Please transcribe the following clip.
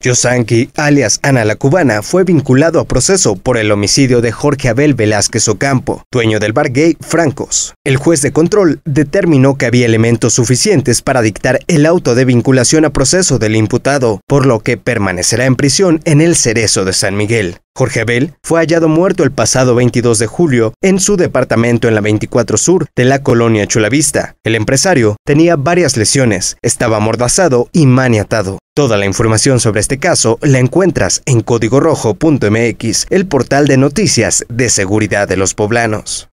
Yosanki, alias Ana la Cubana, fue vinculado a proceso por el homicidio de Jorge Abel Velázquez Ocampo, dueño del bar gay Francos. El juez de control determinó que había elementos suficientes para dictar el auto de vinculación a proceso del imputado, por lo que permanecerá en prisión en el Cerezo de San Miguel. Jorge Abel fue hallado muerto el pasado 22 de julio en su departamento en la 24 Sur de la colonia Chulavista. El empresario tenía varias lesiones, estaba amordazado y maniatado. Toda la información sobre este caso la encuentras en códigorrojo.mx, el portal de noticias de seguridad de los poblanos.